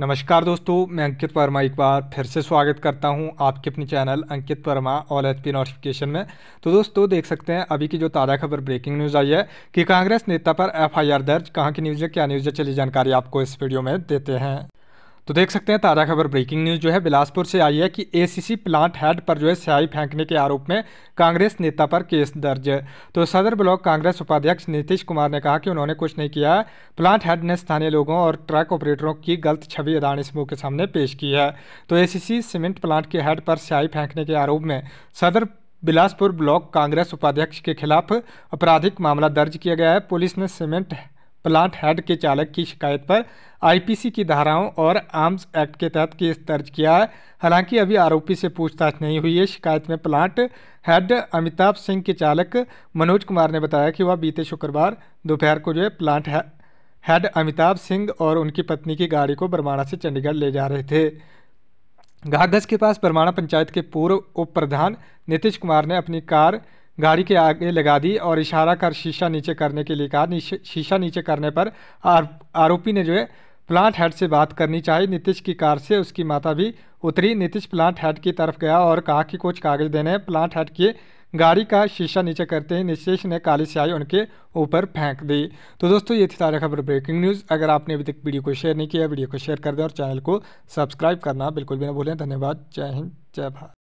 नमस्कार दोस्तों मैं अंकित वर्मा एक बार फिर से स्वागत करता हूं आपके अपने चैनल अंकित वर्मा ऑल एच पी नोटिफिकेशन में तो दोस्तों देख सकते हैं अभी की जो ताज़ा खबर ब्रेकिंग न्यूज़ आई है कि कांग्रेस नेता पर एफआईआर दर्ज कहां की न्यूज़ है क्या न्यूज़ है चली जानकारी आपको इस वीडियो में देते हैं तो देख सकते हैं ताज़ा खबर ब्रेकिंग न्यूज़ जो है बिलासपुर से आई है कि एसीसी प्लांट हेड पर जो है स्याही फेंकने के आरोप में कांग्रेस नेता पर केस दर्ज तो सदर ब्लॉक कांग्रेस उपाध्यक्ष नीतीश कुमार ने कहा कि उन्होंने कुछ नहीं किया है प्लांट हेड ने स्थानीय लोगों और ट्रक ऑपरेटरों की गलत छवि अदानी समूह के सामने पेश की है तो ए सीमेंट प्लांट के हेड पर स्याही फेंकने के आरोप में सदर बिलासपुर ब्लॉक कांग्रेस उपाध्यक्ष के खिलाफ आपराधिक मामला दर्ज किया गया है पुलिस ने सीमेंट प्लांट हेड के चालक की शिकायत पर आईपीसी की धाराओं और आर्म्स एक्ट के तहत केस दर्ज किया है हालांकि अभी आरोपी से पूछताछ नहीं हुई है शिकायत में प्लांट हेड अमिताभ सिंह के चालक मनोज कुमार ने बताया कि वह बीते शुक्रवार दोपहर को जो है प्लांट हेड अमिताभ सिंह और उनकी पत्नी की गाड़ी को बरमाणा से चंडीगढ़ ले जा रहे थे घाघस के पास बरमाणा पंचायत के पूर्व उप प्रधान नीतीश कुमार ने अपनी कार गाड़ी के आगे लगा दी और इशारा कर शीशा नीचे करने के लिए कहा शीशा नीचे करने पर आरोपी ने जो है प्लांट हेड से बात करनी चाहिए नीतीश की कार से उसकी माता भी उतरी नीतीश प्लांट हेड की तरफ गया और कहा कि कुछ कागज देने हैं प्लांट हेड की गाड़ी का शीशा नीचे करते ही नीतीश ने काली स्याही उनके ऊपर फेंक दी तो दोस्तों ये थी सारी खबर ब्रेकिंग न्यूज़ अगर आपने अभी तक वीडियो को शेयर नहीं किया वीडियो को शेयर कर दें और चैनल को सब्सक्राइब करना बिल्कुल भी ना भूलें धन्यवाद जय हिंद जय भारत